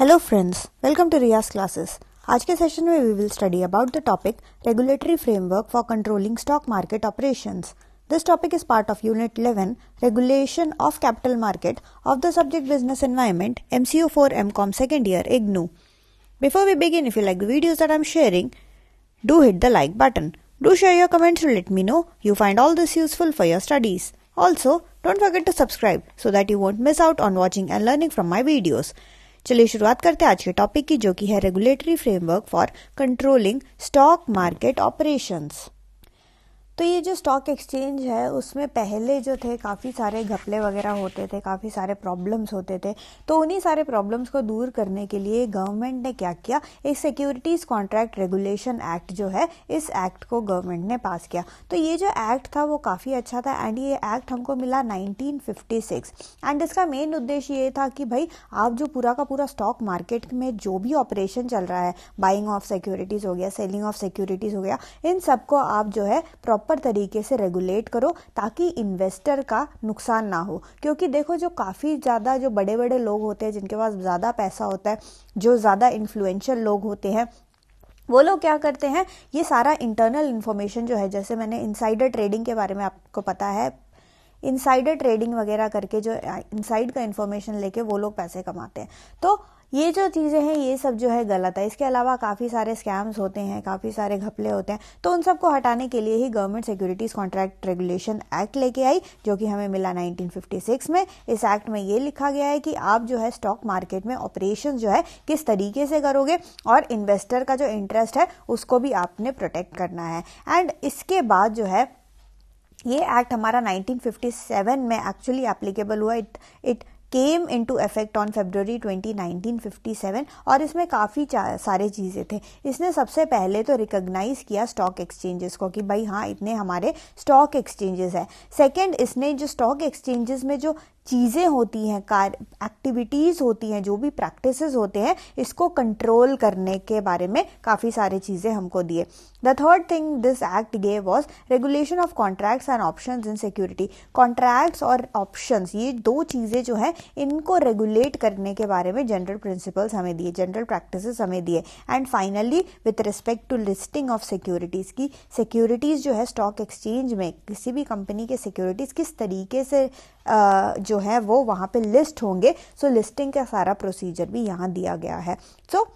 Hello friends welcome to Riyaz classes आज के session में we will study about the topic regulatory framework for controlling stock market operations this topic is part of unit 11 regulation of capital market of the subject business environment MCU for MCom second year IGNOU before we begin if you like the videos that I am sharing do hit the like button do share your comments to let me know you find all this useful for your studies. Also, don't forget to subscribe so that you won't miss out on watching and learning from my videos. चलिए शुरुआत करते हैं आज के topic की जो कि है regulatory framework for controlling stock market operations तो ये जो स्टॉक एक्सचेंज है उसमें पहले जो थे काफ़ी सारे घपले वगैरह होते थे काफ़ी सारे प्रॉब्लम्स होते थे तो उन्हीं सारे प्रॉब्लम्स को दूर करने के लिए गवर्नमेंट ने क्या किया एक सिक्योरिटीज़ कॉन्ट्रैक्ट रेगुलेशन एक्ट जो है इस एक्ट को गवर्नमेंट ने पास किया तो ये जो एक्ट था वो काफ़ी अच्छा था एंड ये एक्ट हमको मिला नाइनटीन एंड इसका मेन उद्देश्य ये था कि भाई आप जो पूरा का पूरा स्टॉक मार्केट में जो भी ऑपरेशन चल रहा है बाइंग ऑफ सिक्योरिटीज़ हो गया सेलिंग ऑफ सिक्योरिटीज़ हो गया इन सबको आप जो है प्रॉपर प्रॉपर तरीके से रेगुलेट करो ताकि इन्वेस्टर का नुकसान ना हो क्योंकि देखो जो काफ़ी ज़्यादा जो बड़े बड़े लोग होते हैं जिनके पास ज़्यादा पैसा होता है जो ज़्यादा इन्फ्लुएंशियल लोग होते हैं वो लोग क्या करते हैं ये सारा इंटरनल इन्फॉर्मेशन जो है जैसे मैंने इनसाइडर ट्रेडिंग के बारे में आपको पता है इनसाइडर ट्रेडिंग वगैरह करके जो इनसाइड का इन्फॉर्मेशन लेके वो लोग पैसे कमाते हैं तो ये जो चीज़ें हैं ये सब जो है गलत है इसके अलावा काफ़ी सारे स्कैम्स होते हैं काफ़ी सारे घपले होते हैं तो उन सबको हटाने के लिए ही government securities contract regulation act लेके आई जो कि हमें मिला 1956 में इस एक्ट में ये लिखा गया है कि आप जो है स्टॉक मार्केट में ऑपरेशन जो है किस तरीके से करोगे और इन्वेस्टर का जो इंटरेस्ट है उसको भी आपने प्रोटेक्ट करना है एंड इसके बाद जो है ये एक्ट हमारा 1957 में एक्चुअली एप्लीकेबल हुआ it it came into effect on February fifty seven और इसमें काफ़ी सारे चीज़ें थे इसने सबसे पहले तो रिकोगनाइज किया स्टॉक एक्सचेंजेस को कि भाई हाँ इतने हमारे स्टॉक एक्सचेंजेस है सेकेंड इसने जो स्टॉक एक्सचेंजेस में जो चीज़ें होती हैं कार एक्टिविटीज़ होती हैं जो भी प्रैक्टिस होते हैं इसको कंट्रोल करने के बारे में काफ़ी सारी चीज़ें हमको दिए the third thing this act gave was regulation of contracts and option in security contracts और ऑप्शन ये दो चीज़ें जो हैं इनको रेगुलेट करने के बारे में जनरल प्रिंसिपल्स हमें दिए जनरल प्रैक्टिस हमें दिए and finally with respect to listing of securities की सिक्योरिटीज़ जो है स्टॉक एक्सचेंज में किसी भी कंपनी के सिक्योरिटीज़ किस तरीके से जो है वो वहाँ पे लिस्ट होंगे सो लिस्टिंग का सारा प्रोसीजर भी यहाँ दिया गया है सो so,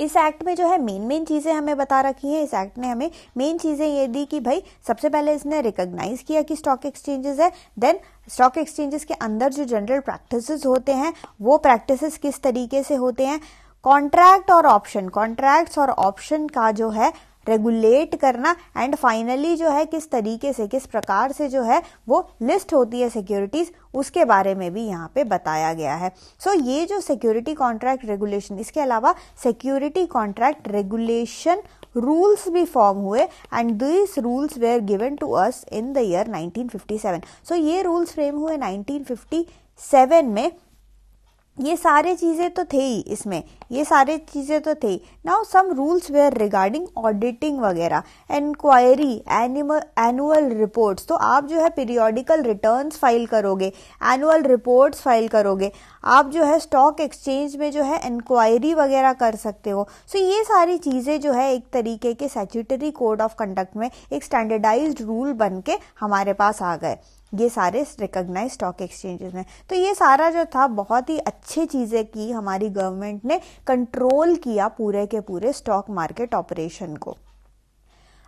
इस एक्ट में जो है मेन मेन चीज़ें हमें बता रखी है इस एक्ट ने हमें मेन चीज़ें ये दी कि भाई सबसे पहले इसने रिकॉग्नाइज किया कि स्टॉक एक्सचेंजेस है देन स्टॉक एक्सचेंजेस के अंदर जो जनरल प्रैक्टिसेस होते हैं वो प्रैक्टिसेस किस तरीके से होते हैं कॉन्ट्रैक्ट और ऑप्शन कॉन्ट्रैक्ट्स और ऑप्शन का जो है रेगुलेट करना एंड फाइनली जो है किस तरीके से किस प्रकार से जो है वो लिस्ट होती है सिक्योरिटीज उसके बारे में भी यहाँ पे बताया गया है सो so, ये जो सिक्योरिटी कॉन्ट्रैक्ट रेगुलेशन इसके अलावा सिक्योरिटी कॉन्ट्रैक्ट रेगुलेशन रूल्स भी फॉर्म हुए and this rules were given to us in the year 1957 so so, ये रूल्स फ्रेम हुए 1957 में ये सारे चीज़ें तो थे ही इसमें ये सारे चीज़ें तो थे now some rules were regarding auditing वगैरह इंक्वायरी एनिमल एनुअल रिपोर्ट्स तो आप जो है पीरियोडिकल रिटर्न्स फाइल करोगे एनुअल रिपोर्ट्स फाइल करोगे आप जो है स्टॉक एक्सचेंज में जो है इंक्वायरी वगैरह कर सकते हो सो so ये सारी चीज़ें जो है एक तरीके के सेचुटरी कोड ऑफ कंडक्ट में एक स्टैंडर्डाइज रूल बन के हमारे पास आ गए ये सारे रिकग्नाइज स्टॉक एक्सचेंजेस में तो ये सारा जो था बहुत ही अच्छी चीज़ें की हमारी गवर्नमेंट ने कंट्रोल किया पूरे के पूरे स्टॉक मार्केट ऑपरेशन को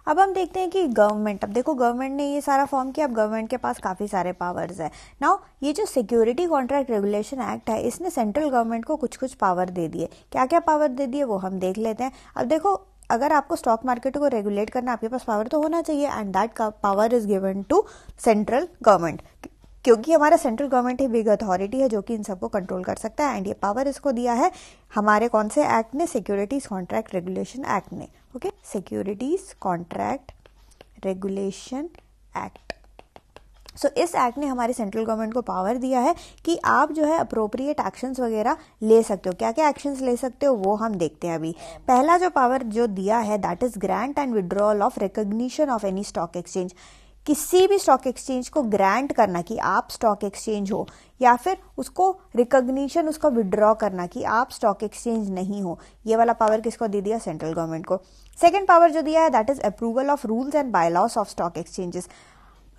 अब हम देखते हैं कि गवर्नमेंट अब देखो गवर्नमेंट ने ये सारा फॉर्म किया अब गवर्नमेंट के पास काफ़ी सारे पावर्स है नाउ ये जो सिक्योरिटी कॉन्ट्रैक्ट रेगुलेशन एक्ट है इसने सेंट्रल गवर्नमेंट को कुछ कुछ पावर दे दिए क्या क्या पावर दे दिए वो हम देख लेते हैं अब देखो अगर आपको स्टॉक मार्केट को रेगुलेट करना आपके पास पावर तो होना चाहिए and that power is given to central government क्योंकि हमारा सेंट्रल गवर्नमेंट ही बिग अथॉरिटी है जो कि इन सबको कंट्रोल कर सकता है एंड ये पावर इसको दिया है हमारे कौन से एक्ट ने सिक्योरिटीज कॉन्ट्रैक्ट रेगुलेशन एक्ट ने okay securities contract regulation act so इस एक्ट ने हमारे सेंट्रल गवर्नमेंट को पावर दिया है कि आप जो है अप्रोप्रिएट एक्शन वगैरह ले सकते हो क्या क्या एक्शन ले सकते हो वो हम देखते हैं अभी पहला जो पावर जो दिया है that is grant and withdrawal of recognition of any stock exchange किसी भी स्टॉक एक्सचेंज को ग्रांट करना कि आप स्टॉक एक्सचेंज हो या फिर उसको रिकोग्निशन उसका विड्रॉ करना कि आप स्टॉक एक्सचेंज नहीं हो ये वाला पावर किसको दे दिया सेंट्रल गवर्नमेंट को सेकेंड पावर जो दिया है that is approval of rules and bylaws of stock exchanges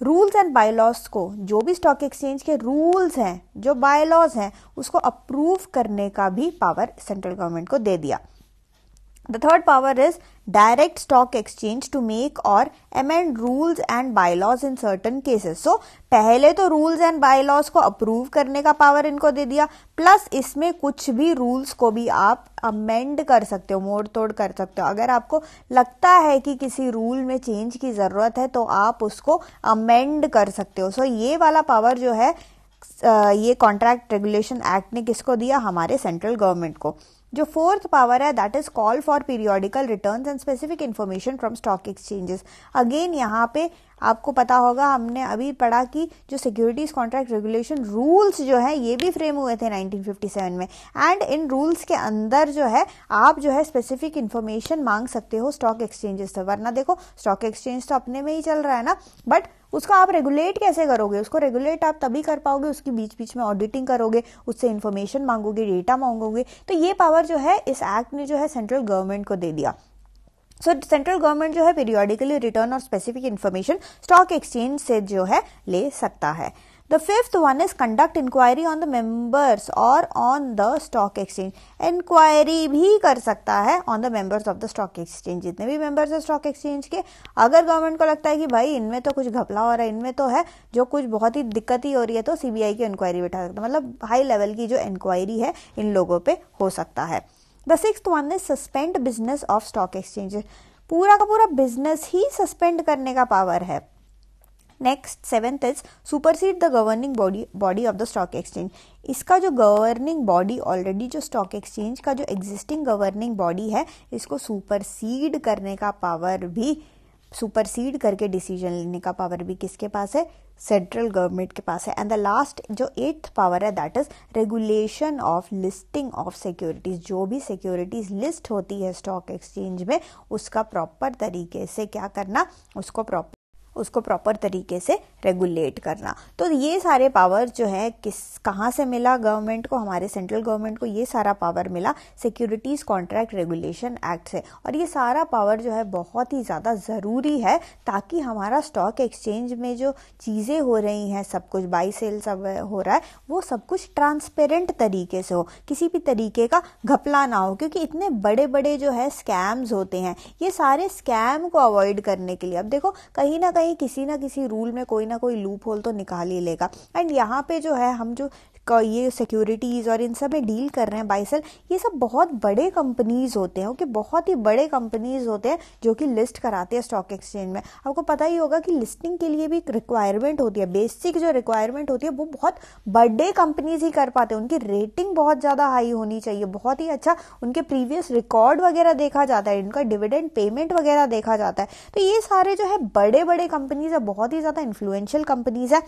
rules and bylaws को जो भी स्टॉक एक्सचेंज के रूल्स हैं जो बायलॉज हैं उसको अप्रूव करने का भी पावर सेंट्रल गवर्नमेंट को दे दिया The third power is direct stock exchange to make or amend rules and bylaws in certain cases. So पहले तो rules and bylaws को approve करने का power इनको दे दिया plus इसमें कुछ भी rules को भी आप amend कर सकते हो मोड़ तोड़ कर सकते हो अगर आपको लगता है कि किसी rule में change की ज़रूरत है तो आप उसको amend कर सकते हो so, ये वाला power जो है ये कॉन्ट्रैक्ट रेगुलेशन एक्ट ने किसको दिया हमारे सेंट्रल गवर्नमेंट को जो फोर्थ पावर है that is call for periodical return and specific information from stock exchanges again यहाँ पे आपको पता होगा हमने अभी पढ़ा कि जो सिक्योरिटीज कॉन्ट्रैक्ट रेगुलेशन रूल्स जो है ये भी फ्रेम हुए थे 1957 में एंड इन रूल्स के अंदर जो है आप जो है स्पेसिफिक इन्फॉर्मेशन मांग सकते हो स्टॉक एक्सचेंजेस से वरना देखो स्टॉक एक्सचेंज तो अपने में ही चल रहा है ना बट उसको आप रेगुलेट कैसे करोगे उसको रेगुलेट आप तभी कर पाओगे उसकी बीच बीच में ऑडिटिंग करोगे उससे इन्फॉर्मेशन मांगोगे डेटा मांगोगे तो ये पावर जो है इस एक्ट ने जो है सेंट्रल गवर्नमेंट को दे दिया सो सेंट्रल गवर्नमेंट जो है पीरियोडिकली रिटर्न और स्पेसिफिक इन्फॉर्मेशन स्टॉक एक्सचेंज से जो है ले सकता है The fifth one is conduct inquiry on the members or on the stock exchange. Inquiry भी कर सकता है on the members of the stock exchange. जितने भी members है stock exchange के अगर government को लगता है कि भाई इनमें तो कुछ घपला हो रहा है इनमें तो है जो कुछ बहुत ही दिक्कत ही हो रही है तो आई की इंक्वायरी बैठा सकता है मतलब हाई लेवल की जो इंक्वायरी है इन लोगों पे हो सकता है the six one is suspend business of stock exchange पूरा का पूरा बिजनेस ही सस्पेंड करने का पावर है next seventh is supersede the governing body body of the stock exchange इसका जो गवर्निंग बॉडी ऑलरेडी जो स्टॉक एक्सचेंज का जो एग्जिस्टिंग गवर्निंग बॉडी है इसको सुपरसीड करने का पावर भी सुपरसीड करके डिसीजन लेने का पावर भी किसके पास है सेंट्रल गवर्नमेंट के पास है एंड द लास्ट जो एट्थ पावर है that is regulation of listing of securities जो भी सिक्योरिटीज लिस्ट होती है स्टॉक एक्सचेंज में उसका प्रॉपर तरीके से क्या करना उसको प्रॉपर उसको प्रॉपर तरीके से रेगुलेट करना तो ये सारे पावर जो है किस कहाँ से मिला गवर्नमेंट को हमारे सेंट्रल गवर्नमेंट को ये सारा पावर मिला सिक्योरिटीज़ कॉन्ट्रैक्ट रेगुलेशन एक्ट से और ये सारा पावर जो है बहुत ही ज़्यादा ज़रूरी है ताकि हमारा स्टॉक एक्सचेंज में जो चीज़ें हो रही हैं सब कुछ बाई सेल सब हो रहा है वो सब कुछ ट्रांसपेरेंट तरीके से हो किसी भी तरीके का घपला ना हो क्योंकि इतने बड़े बड़े जो है स्कैम्स होते हैं ये सारे स्कैम को अवॉइड करने के लिए अब देखो कहीं ना कहीं ये किसी ना किसी रूल में कोई ना कोई लूप होल तो निकाल ही लेगा एंड यहाँ पे जो है हम जो ये सिक्योरिटीज़ और इन सब में डील कर रहे हैं बाइसेल ये सब बहुत बड़े कंपनीज होते हैं ओके बहुत ही बड़े कंपनीज होते हैं जो कि लिस्ट कराते हैं स्टॉक एक्सचेंज में आपको पता ही होगा कि लिस्टिंग के लिए भी एक रिक्वायरमेंट होती है बेसिक जो रिक्वायरमेंट होती है वो बहुत बड़े कंपनीज ही कर पाते हैं उनकी रेटिंग बहुत ज़्यादा हाई होनी चाहिए बहुत ही अच्छा उनके प्रीवियस रिकॉर्ड वगैरह देखा जाता है इनका डिविडेंड पेमेंट वगैरह देखा जाता है तो ये सारे जो है बड़े बड़े कंपनीज है बहुत ही ज़्यादा इन्फ्लुएंशियल कंपनीज है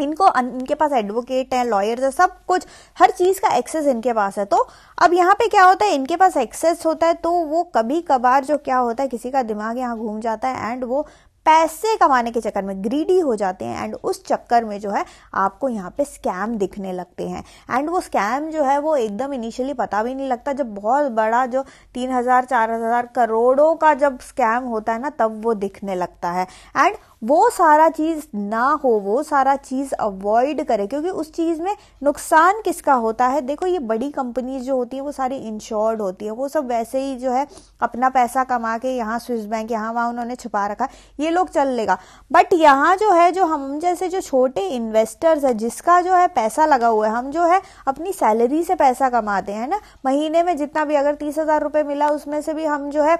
इनको इनके पास एडवोकेट है लॉयर्स है सब कुछ हर चीज का एक्सेस इनके पास है तो अब यहाँ पे क्या होता है इनके पास एक्सेस होता है तो वो कभी कभार जो क्या होता है किसी का दिमाग यहाँ घूम जाता है एंड वो पैसे कमाने के चक्कर में ग्रीडी हो जाते हैं एंड उस चक्कर में जो है आपको यहाँ पे स्कैम दिखने लगते हैं एंड वो स्कैम जो है वो एकदम इनिशियली पता भी नहीं लगता जब बहुत बड़ा जो तीन हजार चार हजार करोड़ों का जब स्कैम होता है ना तब वो दिखने लगता है एंड वो सारा चीज ना हो वो सारा चीज अवॉइड करे क्योंकि उस चीज में नुकसान किसका होता है देखो ये बड़ी कंपनीज जो होती है वो सारी इंश्योर्ड होती है वो सब वैसे ही जो है अपना पैसा कमा के यहाँ स्विस बैंक यहाँ वहाँ उन्होंने छुपा रखा ये लोग चल लेगा बट यहाँ जो है जो हम जैसे जो छोटे इन्वेस्टर्स है जिसका जो है पैसा लगा हुआ है हम जो है अपनी सैलरी से पैसा कमाते हैं ना महीने में जितना भी अगर तीस हजार रुपये मिला उसमें से भी हम जो है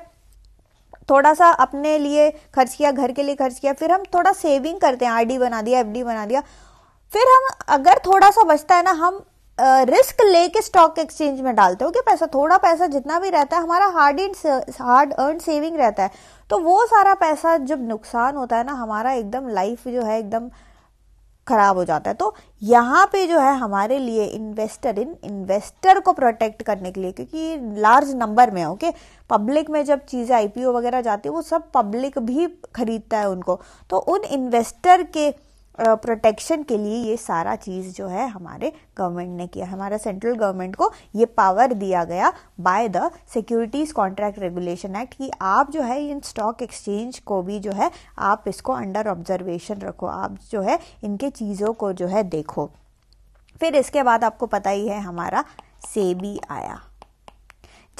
थोड़ा सा अपने लिए खर्च किया घर के लिए खर्च किया फिर हम थोड़ा सेविंग करते हैं आरडी बना दिया एफडी बना दिया फिर हम अगर थोड़ा सा बचता है ना हम रिस्क लेके स्टॉक एक्सचेंज में डालते हो कि पैसा थोड़ा पैसा जितना भी रहता है हमारा hard in hard earn saving रहता है तो वो सारा पैसा जब नुकसान होता है ना हमारा एकदम लाइफ जो है एकदम खराब हो जाता है तो यहाँ पे जो है हमारे लिए इन्वेस्टर इन इन्वेस्टर को प्रोटेक्ट करने के लिए क्योंकि लार्ज नंबर में ओके पब्लिक में जब चीज़ें आईपीओ वगैरह जाती है वो सब पब्लिक भी खरीदता है उनको तो उन इन्वेस्टर के प्रोटेक्शन के लिए ये सारा चीज़ जो है हमारे गवर्नमेंट ने किया हमारा सेंट्रल गवर्नमेंट को ये पावर दिया गया by the securities contract regulation act कि आप जो है इन स्टॉक एक्सचेंज को भी जो है आप इसको अंडर ऑब्जर्वेशन रखो आप जो है इनके चीज़ों को जो है देखो फिर इसके बाद आपको पता ही है हमारा सेबी आया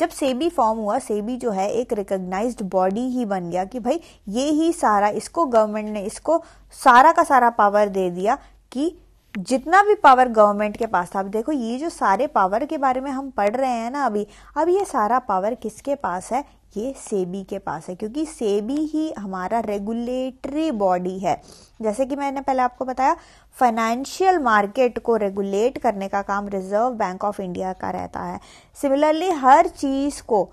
जब सेबी फॉर्म हुआ सेबी जो है एक रिकग्नाइज्ड बॉडी ही बन गया कि भाई ये ही सारा इसको गवर्नमेंट ने इसको सारा का सारा पावर दे दिया कि जितना भी पावर गवर्नमेंट के पास था अब देखो ये जो सारे पावर के बारे में हम पढ़ रहे हैं ना अभी अब ये सारा पावर किसके पास है ये सेबी के पास है क्योंकि सेबी ही हमारा रेगुलेटरी बॉडी है जैसे कि मैंने पहले आपको बताया फाइनेंशियल मार्केट को रेगुलेट करने का काम रिजर्व बैंक ऑफ इंडिया का रहता है सिमिलरली हर चीज़ को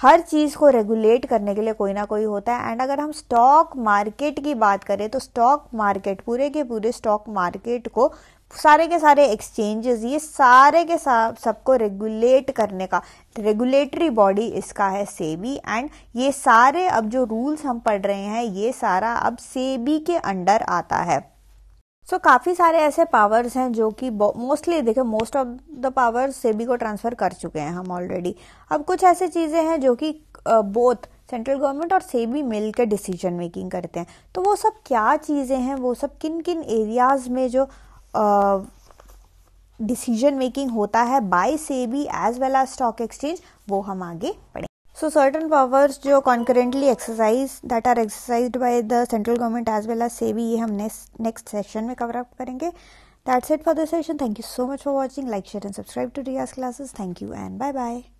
हर चीज़ को रेगुलेट करने के लिए कोई ना कोई होता है एंड अगर हम स्टॉक मार्केट की बात करें तो स्टॉक मार्केट पूरे के पूरे स्टॉक मार्केट को सारे के सारे एक्सचेंजेस ये सारे के साथ सबको रेगुलेट करने का रेगुलेटरी बॉडी इसका है सेबी एंड ये सारे अब जो रूल्स हम पढ़ रहे हैं ये सारा अब सेबी के अंडर आता है सो so, काफ़ी सारे ऐसे पावर्स हैं जो कि मोस्टली देखे most of the powers SEBI को ट्रांसफ़र कर चुके हैं हम ऑलरेडी अब कुछ ऐसे चीज़ें हैं जो कि बोथ सेंट्रल गवर्नमेंट और सेबी मिल के डिसीजन मेकिंग करते हैं तो वो सब क्या चीज़ें हैं वो सब किन किन एरियाज़ में जो डिसीजन मेकिंग होता है by SEBI as well as stock exchange वो हम आगे पढ़ें सो सर्टन पावर्स जो concurrently exercise that are exercise by the central government as well as SEBI ये हम नेक्स्ट सेशन में कवर अप करेंगे that's it for the session thank you so much for watching like share and subscribe to Riyaz classes thank you and bye bye